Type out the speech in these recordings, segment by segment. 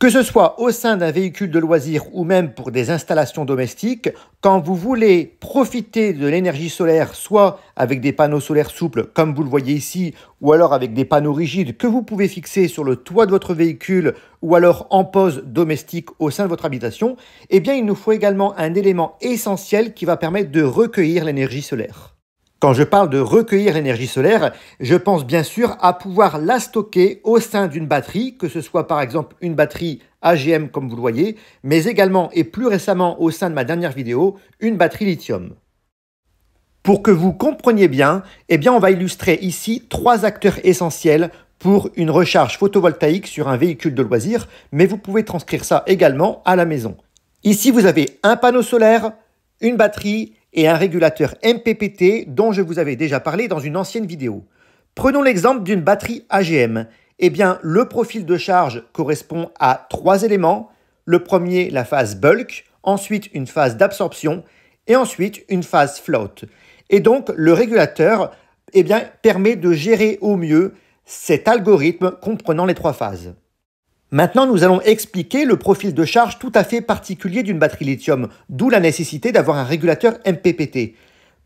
Que ce soit au sein d'un véhicule de loisir ou même pour des installations domestiques, quand vous voulez profiter de l'énergie solaire, soit avec des panneaux solaires souples comme vous le voyez ici, ou alors avec des panneaux rigides que vous pouvez fixer sur le toit de votre véhicule, ou alors en pose domestique au sein de votre habitation, eh bien il nous faut également un élément essentiel qui va permettre de recueillir l'énergie solaire. Quand je parle de recueillir l'énergie solaire, je pense bien sûr à pouvoir la stocker au sein d'une batterie, que ce soit par exemple une batterie AGM comme vous le voyez, mais également et plus récemment au sein de ma dernière vidéo, une batterie lithium. Pour que vous compreniez bien, eh bien on va illustrer ici trois acteurs essentiels pour une recharge photovoltaïque sur un véhicule de loisir, mais vous pouvez transcrire ça également à la maison. Ici, vous avez un panneau solaire, une batterie et un régulateur MPPT dont je vous avais déjà parlé dans une ancienne vidéo. Prenons l'exemple d'une batterie AGM. Eh bien, le profil de charge correspond à trois éléments. Le premier, la phase bulk, ensuite une phase d'absorption et ensuite une phase float. Et donc, le régulateur eh bien, permet de gérer au mieux cet algorithme comprenant les trois phases. Maintenant, nous allons expliquer le profil de charge tout à fait particulier d'une batterie lithium, d'où la nécessité d'avoir un régulateur MPPT.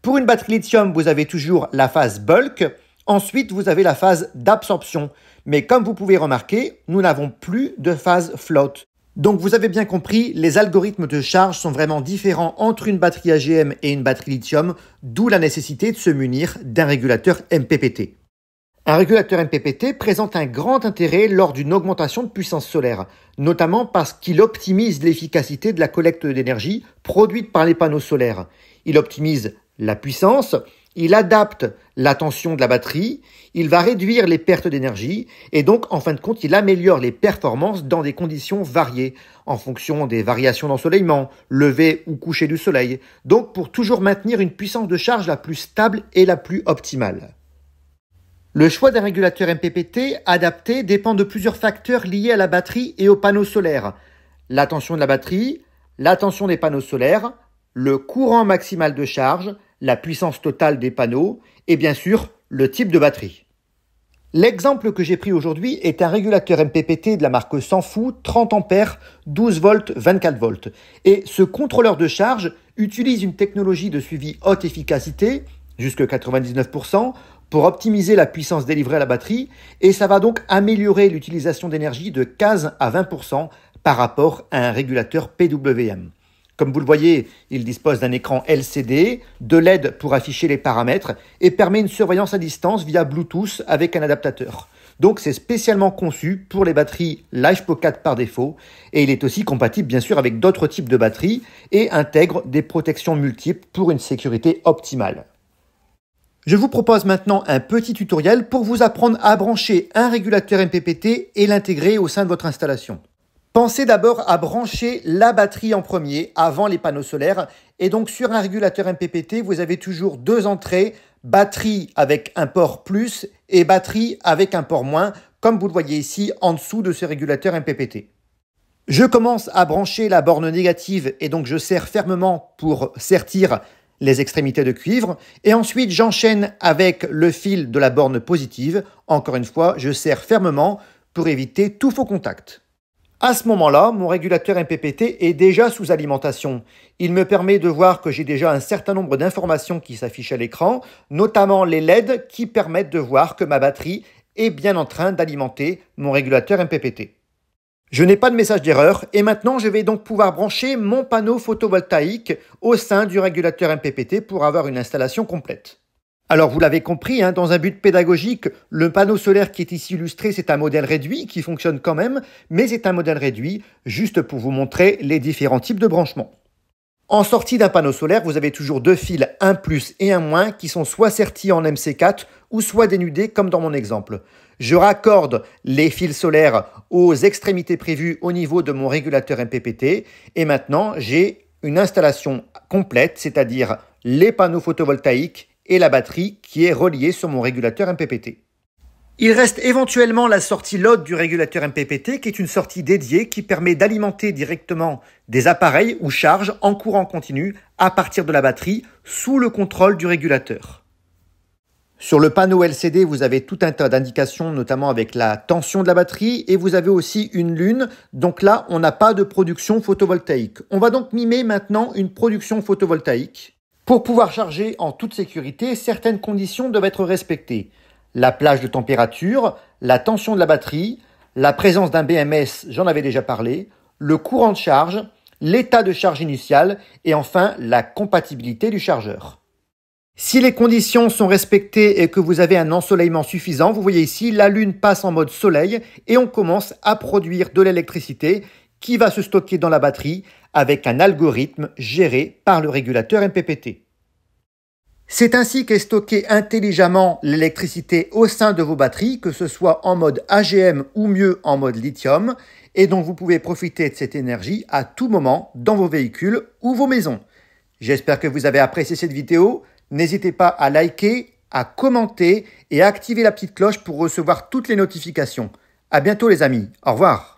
Pour une batterie lithium, vous avez toujours la phase bulk, ensuite vous avez la phase d'absorption. Mais comme vous pouvez remarquer, nous n'avons plus de phase float. Donc vous avez bien compris, les algorithmes de charge sont vraiment différents entre une batterie AGM et une batterie lithium, d'où la nécessité de se munir d'un régulateur MPPT. Un régulateur MPPT présente un grand intérêt lors d'une augmentation de puissance solaire, notamment parce qu'il optimise l'efficacité de la collecte d'énergie produite par les panneaux solaires. Il optimise la puissance, il adapte la tension de la batterie, il va réduire les pertes d'énergie et donc en fin de compte il améliore les performances dans des conditions variées en fonction des variations d'ensoleillement, lever ou coucher du soleil, donc pour toujours maintenir une puissance de charge la plus stable et la plus optimale. Le choix d'un régulateur MPPT adapté dépend de plusieurs facteurs liés à la batterie et aux panneaux solaires. La tension de la batterie, la tension des panneaux solaires, le courant maximal de charge, la puissance totale des panneaux et bien sûr le type de batterie. L'exemple que j'ai pris aujourd'hui est un régulateur MPPT de la marque Fou, 30 A 12 volts 24 v et ce contrôleur de charge utilise une technologie de suivi haute efficacité jusque 99% pour optimiser la puissance délivrée à la batterie et ça va donc améliorer l'utilisation d'énergie de 15 à 20% par rapport à un régulateur PWM. Comme vous le voyez, il dispose d'un écran LCD, de LED pour afficher les paramètres et permet une surveillance à distance via Bluetooth avec un adaptateur. Donc c'est spécialement conçu pour les batteries LiFePO 4 par défaut et il est aussi compatible bien sûr avec d'autres types de batteries et intègre des protections multiples pour une sécurité optimale. Je vous propose maintenant un petit tutoriel pour vous apprendre à brancher un régulateur MPPT et l'intégrer au sein de votre installation. Pensez d'abord à brancher la batterie en premier avant les panneaux solaires et donc sur un régulateur MPPT vous avez toujours deux entrées, batterie avec un port plus et batterie avec un port moins comme vous le voyez ici en dessous de ce régulateur MPPT. Je commence à brancher la borne négative et donc je serre fermement pour sertir les extrémités de cuivre, et ensuite j'enchaîne avec le fil de la borne positive. Encore une fois, je serre fermement pour éviter tout faux contact. À ce moment-là, mon régulateur MPPT est déjà sous alimentation. Il me permet de voir que j'ai déjà un certain nombre d'informations qui s'affichent à l'écran, notamment les LED qui permettent de voir que ma batterie est bien en train d'alimenter mon régulateur MPPT. Je n'ai pas de message d'erreur et maintenant je vais donc pouvoir brancher mon panneau photovoltaïque au sein du régulateur MPPT pour avoir une installation complète. Alors vous l'avez compris, hein, dans un but pédagogique, le panneau solaire qui est ici illustré, c'est un modèle réduit qui fonctionne quand même, mais c'est un modèle réduit juste pour vous montrer les différents types de branchements. En sortie d'un panneau solaire, vous avez toujours deux fils, un plus et un moins, qui sont soit sertis en MC4 ou soit dénudés comme dans mon exemple. Je raccorde les fils solaires aux extrémités prévues au niveau de mon régulateur MPPT et maintenant j'ai une installation complète, c'est-à-dire les panneaux photovoltaïques et la batterie qui est reliée sur mon régulateur MPPT. Il reste éventuellement la sortie LOD du régulateur MPPT, qui est une sortie dédiée qui permet d'alimenter directement des appareils ou charges en courant continu à partir de la batterie sous le contrôle du régulateur. Sur le panneau LCD, vous avez tout un tas d'indications, notamment avec la tension de la batterie, et vous avez aussi une lune. Donc là, on n'a pas de production photovoltaïque. On va donc mimer maintenant une production photovoltaïque. Pour pouvoir charger en toute sécurité, certaines conditions doivent être respectées la plage de température, la tension de la batterie, la présence d'un BMS, j'en avais déjà parlé, le courant de charge, l'état de charge initiale et enfin la compatibilité du chargeur. Si les conditions sont respectées et que vous avez un ensoleillement suffisant, vous voyez ici, la Lune passe en mode soleil et on commence à produire de l'électricité qui va se stocker dans la batterie avec un algorithme géré par le régulateur MPPT. C'est ainsi qu'est stockée intelligemment l'électricité au sein de vos batteries, que ce soit en mode AGM ou mieux en mode lithium, et dont vous pouvez profiter de cette énergie à tout moment dans vos véhicules ou vos maisons. J'espère que vous avez apprécié cette vidéo. N'hésitez pas à liker, à commenter et à activer la petite cloche pour recevoir toutes les notifications. À bientôt les amis. Au revoir.